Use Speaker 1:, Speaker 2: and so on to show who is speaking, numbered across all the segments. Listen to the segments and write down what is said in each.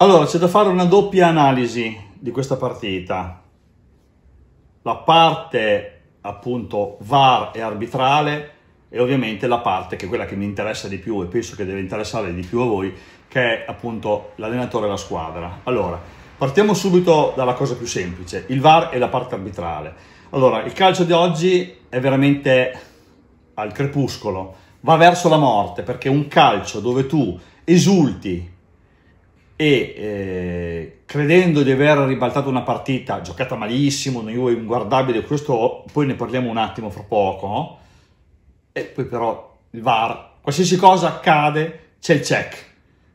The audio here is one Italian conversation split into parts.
Speaker 1: Allora, c'è da fare una doppia analisi di questa partita. La parte appunto VAR e arbitrale e ovviamente la parte che è quella che mi interessa di più e penso che deve interessare di più a voi, che è appunto l'allenatore e la squadra. Allora, partiamo subito dalla cosa più semplice, il VAR e la parte arbitrale. Allora, il calcio di oggi è veramente al crepuscolo, va verso la morte perché un calcio dove tu esulti e eh, credendo di aver ribaltato una partita giocata malissimo, una Juve inguardabile, questo poi ne parliamo un attimo fra poco, no? e poi però il VAR, qualsiasi cosa accade, c'è il check,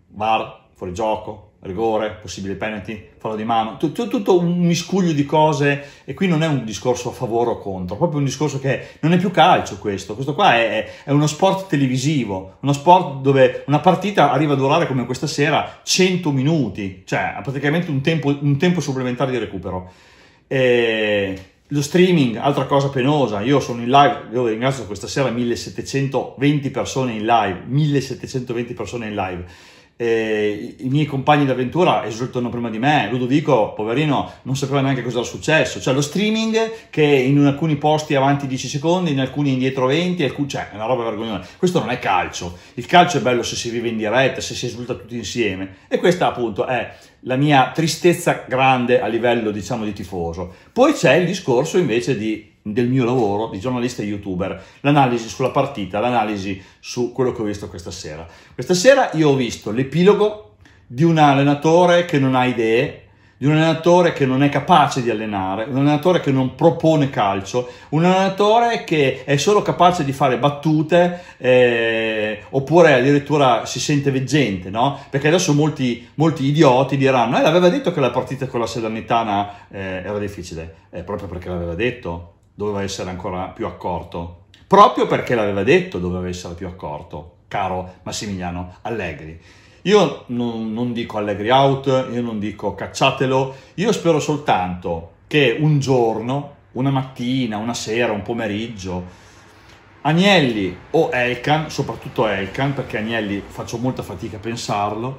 Speaker 1: VAR, fuori gioco, rigore, possibile penalty, fallo di mano, tutto, tutto, un miscuglio di cose e qui non è un discorso a favore o contro, proprio un discorso che non è più calcio questo, questo qua è, è uno sport televisivo, uno sport dove una partita arriva a durare come questa sera 100 minuti, cioè praticamente un tempo, un tempo supplementare di recupero. E lo streaming, altra cosa penosa, io sono in live, io ringrazio questa sera 1720 persone in live, 1720 persone in live eh, i miei compagni d'avventura esultano prima di me, Ludovico, poverino, non sapeva neanche cosa era successo, cioè lo streaming che in alcuni posti avanti 10 secondi, in alcuni indietro 20, alcun... cioè è una roba vergognosa, questo non è calcio, il calcio è bello se si vive in diretta, se si esulta tutti insieme e questa appunto è la mia tristezza grande a livello diciamo di tifoso, poi c'è il discorso invece di del mio lavoro di giornalista e youtuber, l'analisi sulla partita, l'analisi su quello che ho visto questa sera. Questa sera io ho visto l'epilogo di un allenatore che non ha idee, di un allenatore che non è capace di allenare, un allenatore che non propone calcio, un allenatore che è solo capace di fare battute eh, oppure addirittura si sente veggente, no? Perché adesso molti, molti idioti diranno, eh, l'aveva detto che la partita con la Sedanitana eh, era difficile, eh, proprio perché l'aveva detto, doveva essere ancora più accorto, proprio perché l'aveva detto doveva essere più accorto, caro Massimiliano Allegri. Io non, non dico Allegri out, io non dico cacciatelo, io spero soltanto che un giorno, una mattina, una sera, un pomeriggio, Agnelli o Elkan, soprattutto Elkan, perché Agnelli faccio molta fatica a pensarlo,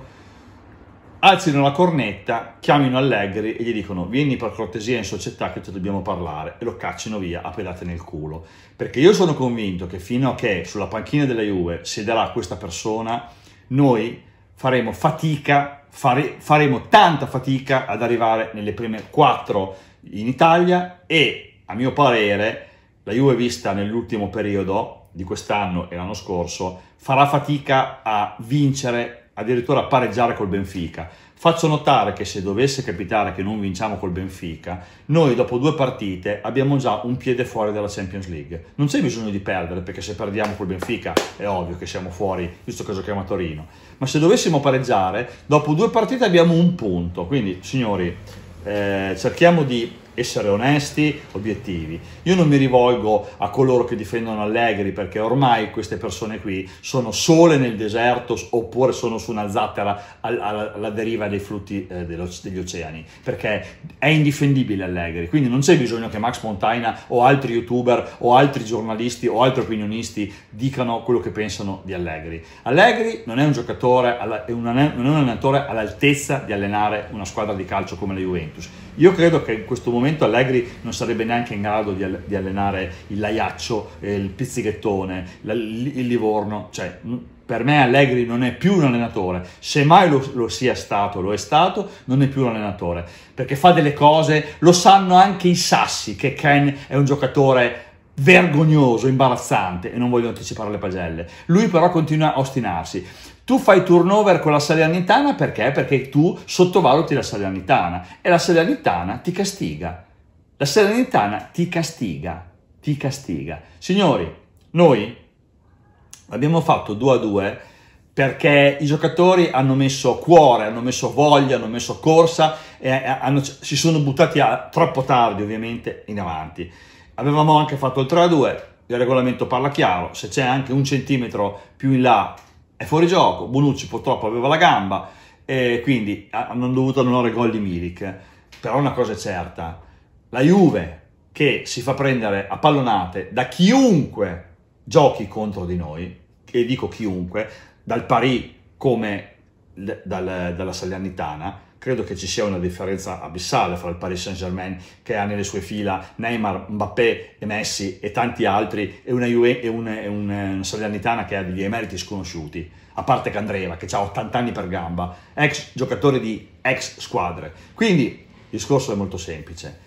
Speaker 1: alzino la cornetta, chiamino Allegri e gli dicono vieni per cortesia in società che ti dobbiamo parlare e lo caccino via a pedate nel culo. Perché io sono convinto che fino a che sulla panchina della Juve siederà questa persona, noi faremo fatica, fare, faremo tanta fatica ad arrivare nelle prime quattro in Italia e a mio parere la Juve vista nell'ultimo periodo di quest'anno e l'anno scorso farà fatica a vincere addirittura pareggiare col Benfica. Faccio notare che se dovesse capitare che non vinciamo col Benfica, noi dopo due partite abbiamo già un piede fuori dalla Champions League. Non c'è bisogno di perdere, perché se perdiamo col Benfica è ovvio che siamo fuori, visto che giochiamo a Torino. Ma se dovessimo pareggiare, dopo due partite abbiamo un punto. Quindi, signori, eh, cerchiamo di essere onesti, obiettivi. Io non mi rivolgo a coloro che difendono Allegri perché ormai queste persone qui sono sole nel deserto oppure sono su una zattera alla deriva dei flutti eh, degli oceani perché è indifendibile Allegri, quindi non c'è bisogno che Max Montaina o altri youtuber o altri giornalisti o altri opinionisti dicano quello che pensano di Allegri. Allegri non è un giocatore, non è un allenatore all'altezza di allenare una squadra di calcio come la Juventus. Io credo che in questo momento momento Allegri non sarebbe neanche in grado di, di allenare il Laiaccio, il Pizzighettone, il Livorno, cioè per me Allegri non è più un allenatore, se mai lo, lo, sia stato, lo è stato, non è più un allenatore, perché fa delle cose, lo sanno anche i sassi che Ken è un giocatore vergognoso, imbarazzante e non voglio anticipare le pagelle. Lui però continua a ostinarsi. Tu fai turnover con la Salernitana perché? Perché tu sottovaluti la Salernitana e la Salernitana ti castiga. La Salernitana ti castiga, ti castiga. Signori, noi abbiamo fatto 2 a 2 perché i giocatori hanno messo cuore, hanno messo voglia, hanno messo corsa e eh, hanno, si sono buttati a, troppo tardi ovviamente in avanti. Avevamo anche fatto il 3 a 2, il regolamento parla chiaro, se c'è anche un centimetro più in là è fuori gioco, Bonucci purtroppo aveva la gamba, e quindi hanno dovuto annullare il gol di Milik. Però una cosa è certa, la Juve che si fa prendere a pallonate da chiunque giochi contro di noi, e dico chiunque, dal Parì come dal, dalla Salernitana, credo che ci sia una differenza abissale fra il Paris Saint-Germain che ha nelle sue fila Neymar, Mbappé e Messi e tanti altri e una, Juve, e un, e un, eh, Salernitana che ha degli emeriti sconosciuti, a parte Candreva che ha 80 anni per gamba, ex giocatore di ex squadre. Quindi il discorso è molto semplice.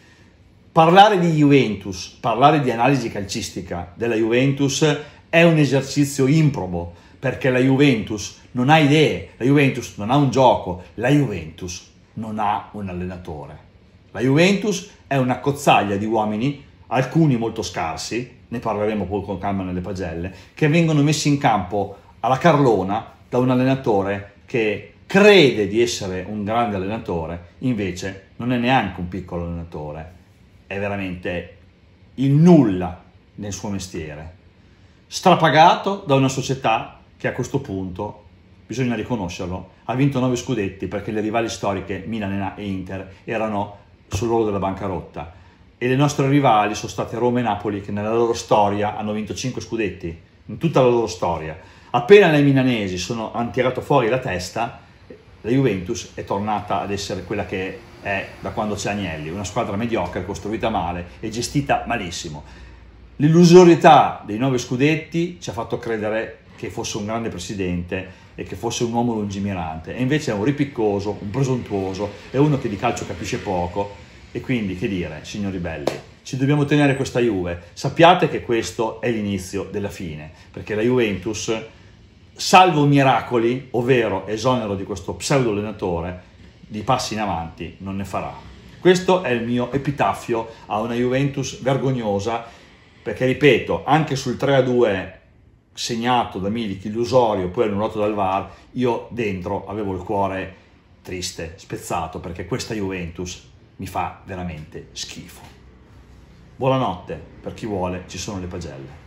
Speaker 1: Parlare di Juventus, parlare di analisi calcistica della Juventus è un esercizio improbo perché la Juventus non ha idee, la Juventus non ha un gioco, la Juventus non ha un allenatore. La Juventus è una cozzaglia di uomini, alcuni molto scarsi, ne parleremo poi con calma nelle pagelle, che vengono messi in campo alla Carlona da un allenatore che crede di essere un grande allenatore, invece non è neanche un piccolo allenatore, è veramente il nulla nel suo mestiere, strapagato da una società che a questo punto, bisogna riconoscerlo, ha vinto 9 scudetti perché le rivali storiche Milan e Inter erano sull'oro della bancarotta e le nostre rivali sono state Roma e Napoli che nella loro storia hanno vinto 5 scudetti, in tutta la loro storia. Appena le milanesi sono, hanno tirato fuori la testa, la Juventus è tornata ad essere quella che è da quando c'è Agnelli, una squadra mediocre, costruita male e gestita malissimo. L'illusorietà dei nove scudetti ci ha fatto credere che fosse un grande presidente e che fosse un uomo lungimirante, e invece è un ripiccoso, un presuntuoso, è uno che di calcio capisce poco. E quindi, che dire, signori belli, ci dobbiamo tenere questa Juve. Sappiate che questo è l'inizio della fine, perché la Juventus, salvo miracoli, ovvero esonero di questo pseudo allenatore, di passi in avanti non ne farà. Questo è il mio epitaffio a una Juventus vergognosa, perché ripeto, anche sul 3-2 segnato da Milik illusorio, poi annullato dal VAR, io dentro avevo il cuore triste, spezzato, perché questa Juventus mi fa veramente schifo. Buonanotte, per chi vuole ci sono le pagelle.